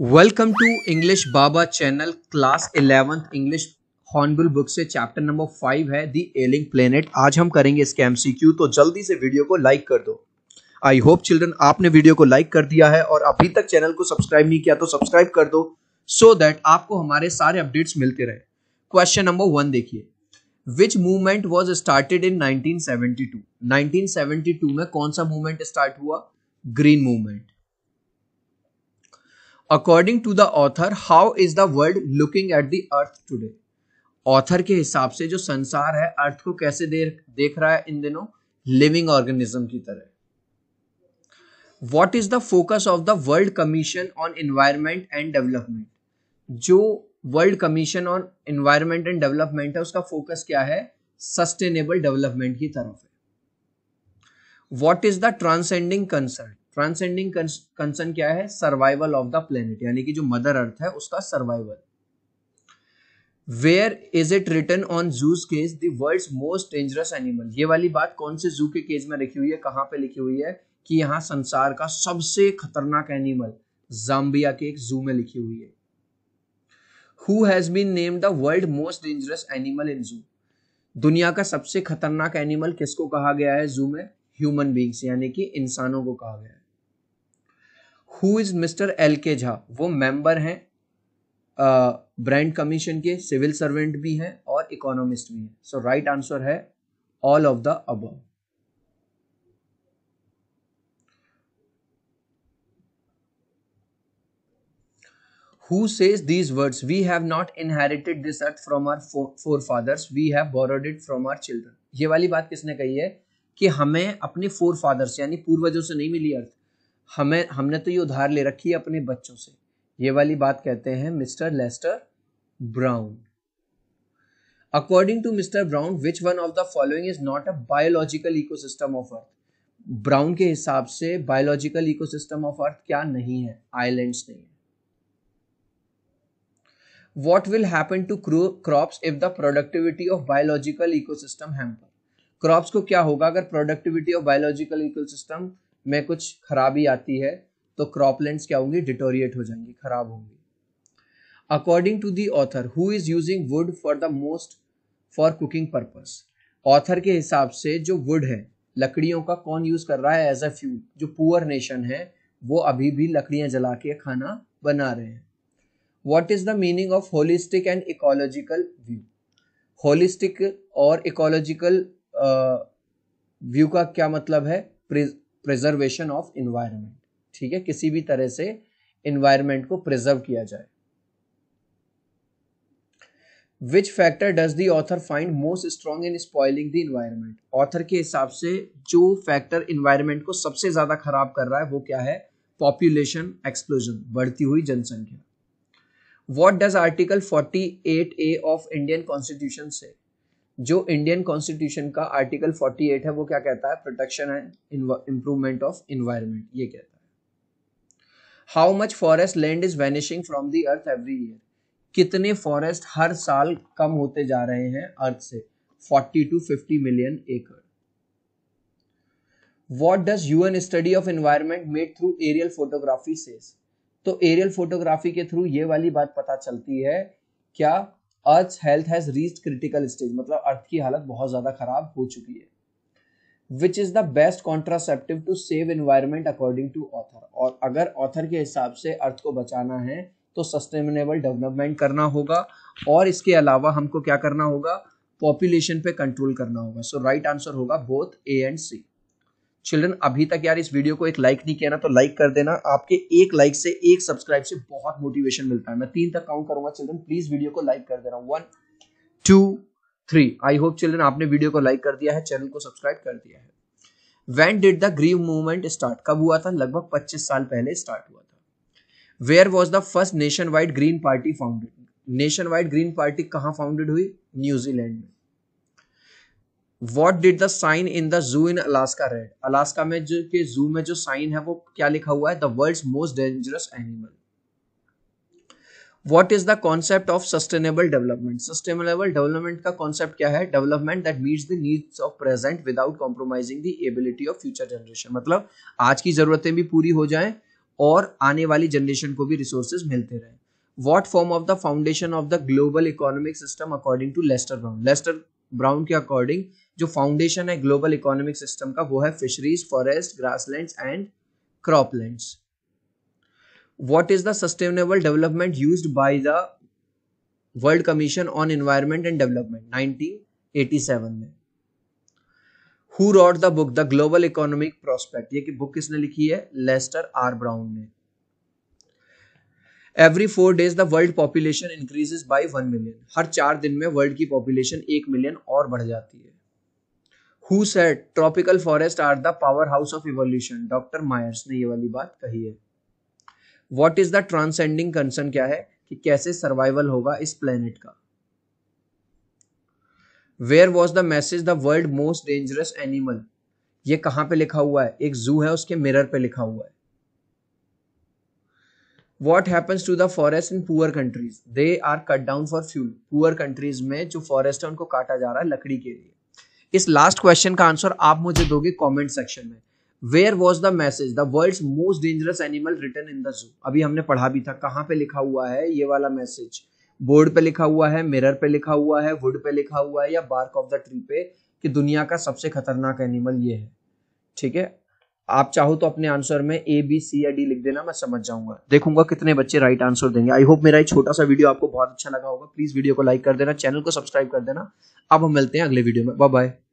welcome to English Baba channel class eleventh English Hornbill book से chapter number five है the एलिंग planet आज हम करेंगे इसके एमसीक्यू तो जल्दी से वीडियो को लाइक कर दो आई होप चिल्ड्रन आपने वीडियो को लाइक कर दिया है और अभी तक चैनल को सब्सक्राइब नहीं किया तो सब्सक्राइब कर दो सो so दैट आपको हमारे सारे अपडेट्स मिलते रहे क्वेश्चन नंबर वन देखिए which movement was started in 1972 1972 में कौन सा मूवमेंट स्टार्ट हुआ green movement according to the author how is the world looking at the earth today author के हिसाब से जो संसार है अर्थ को कैसे दे, देख रहा है इन दिनों लिविंग ऑर्गेनिज्म की तरह what is the focus of the world commission on environment and development जो world commission on environment and development है उसका फोकस क्या है सस्टेनेबल डेवलपमेंट की तरफ है what is the transcending concern transcending concern क्या है सर्वाइवल ऑफ द प्लेनेट यानी कि जो मदर अर्थ है उसका survival where is it written on zoo's cage the world most dangerous animal ये वाली बात कौन से जू के केस में लिखी हुई है कहां पे लिखी हुई है कि यहां संसार का सबसे खतरनाक एनिमल जाम्बिया के एक जू में लिखी हुई है Who has been named the world most dangerous animal in zoo दुनिया का सबसे खतरनाक एनिमल किसको कहा गया है जू में ह्यूमन बींग्स यानी कि इंसानों को कहा गया है हु इज़ मिस्टर एल के झा वो मेंबर हैं ब्रांड कमीशन के सिविल सर्वेंट भी हैं और इकोनॉमिस्ट भी हैं सो राइट आंसर है all of the above who says these words we have not inherited this earth from our forefathers we have borrowed it from our children ये वाली बात किसने कही है कि हमें अपने फोर फादर्स यानी पूर्वजों से नहीं मिली अर्थ हमें हमने तो ये उधार ले रखी है अपने बच्चों से ये वाली बात कहते हैं mister Lester Brown according to mister Brown which one of the following is not a biological ecosystem of earth Brown के हिसाब से बायोलॉजिकल इकोसिस्टम ऑफ अर्थ क्या नहीं है आइलैंड्स नहीं है happen to happen to if the productivity of biological ecosystem hamper crops को क्या होगा अगर productivity of biological ecosystem में कुछ खराबी आती है तो क्रॉपलैंड्स क्या होंगी डिटोरिएट हो जाएंगी खराब होंगी according to the author who is using wood for the most for cooking purpose author के हिसाब से जो वुड है लकड़ियों का कौन यूज कर रहा है एज अ फ्यूल जो पुअर नेशन है वो अभी भी लकड़ियां जला के खाना बना रहे हैं what is the meaning of holistic and ecological view holistic और इकोलॉजिकल व्यू का क्या मतलब है प्रिजर्वेशन ऑफ इन्वायरमेंट ठीक है किसी भी तरह से इन्वायरमेंट को प्रिजर्व किया जाए which factor does the author find most strong in spoiling the environment author के हिसाब से जो फैक्टर इन्वायरमेंट को सबसे ज्यादा खराब कर रहा है वो क्या है पॉपुलेशन एक्सप्लोजन बढ़ती हुई जनसंख्या what does article forty eight A of Indian constitution से जो इंडियन कॉन्स्टिट्यूशन का आर्टिकल 48 है वो क्या कहता है protection and improvement of environment ये कहता है how much forest land is vanishing from the earth every year कितने फॉरेस्ट हर साल कम होते जा रहे हैं अर्थ से 40 टू 50 मिलियन एकड़ what does UN study of environment made through aerial photography से तो एरियल फोटोग्राफी के थ्रू ये वाली बात पता चलती है क्या earth health has reach critical stage मतलब अर्थ की हालत बहुत ज्यादा खराब हो चुकी है which is the best contraceptive to save environment according to author और अगर ऑथर के हिसाब से अर्थ को बचाना है तो सस्टेनेबल डेवलपमेंट करना होगा और इसके अलावा हमको क्या करना होगा पॉपुलेशन पे कंट्रोल करना होगा सो राइट आंसर होगा both A and C children अभी तक यार इस वीडियो को एक लाइक नहीं किया ना तो लाइक कर देना आपके एक लाइक से एक सब्सक्राइब से बहुत मोटिवेशन मिलता है मैं तीन तक काउंट करूंगा चिल्ड्रन प्लीज वीडियो को लाइक कर देना one two three I hope children आपने वीडियो को लाइक कर दिया है चैनल को सब्सक्राइब कर दिया है when did the green movement start कब हुआ था लगभग पच्चीस साल पहले स्टार्ट हुआ था where was the first nationwide green party founded nationwide green party कहाँ फाउंडेड हुई न्यूजीलैंड में what did the sign in the zoo in Alaska red Alaska में जो के जू में जो साइन है वो क्या लिखा हुआ है the world most dangerous animal what is the concept of sustainable development sustainable development का कॉन्सेप्ट क्या है development that meet the needs of present without compromising the ability of future generation मतलब आज की जरूरतें भी पूरी हो जाए और आने वाली जनरेशन को भी रिसोर्सेज मिलते रहे what form of the foundation of the global economic system according to Lester Brown Lester Brown के अकॉर्डिंग जो फाउंडेशन है ग्लोबल इकोनॉमिक सिस्टम का वो है fisheries forest grassland and cropland what is the sustainable development use by the world commission on environment and development 1987 में who wrote the book the global economic prospect ये कि book किसने लिखी है Lester R Brown ने every four days the world population increases by one million हर चार दिन में वर्ल्ड की पॉपुलेशन एक मिलियन और बढ़ जाती है who said tropical forest are the powerhouse of evolution doctor Myers ने ये वाली बात कही है what is the transcending concern क्या है कि कैसे सर्वाइवल होगा इस प्लेनेट का where was the message the world most dangerous animal ये कहां पे लिखा हुआ है एक जू है उसके मिरर पे लिखा हुआ है what happens to the forest in poor countries they are cut down for fuel poor countries में जो फॉरेस्ट है उनको काटा जा रहा है लकड़ी के लिए इस लास्ट क्वेश्चन का आंसर आप मुझे दोगे कमेंट सेक्शन में where was the message the world most dangerous animal written in the zoo अभी हमने पढ़ा भी था कहाँ पे लिखा हुआ है ये वाला मैसेज बोर्ड पे लिखा हुआ है मिरर पे लिखा हुआ है वुड पे लिखा हुआ है या बार्क ऑफ द ट्री पे कि दुनिया का सबसे खतरनाक एनिमल ये है ठीक है आप चाहो तो अपने आंसर में ए बी सी या डी लिख देना मैं समझ जाऊंगा देखूंगा कितने बच्चे राइट आंसर देंगे आई होप मेरा ये छोटा सा वीडियो आपको बहुत अच्छा लगा होगा प्लीज वीडियो को लाइक कर देना चैनल को सब्सक्राइब कर देना अब हम मिलते हैं अगले वीडियो में बाय बाय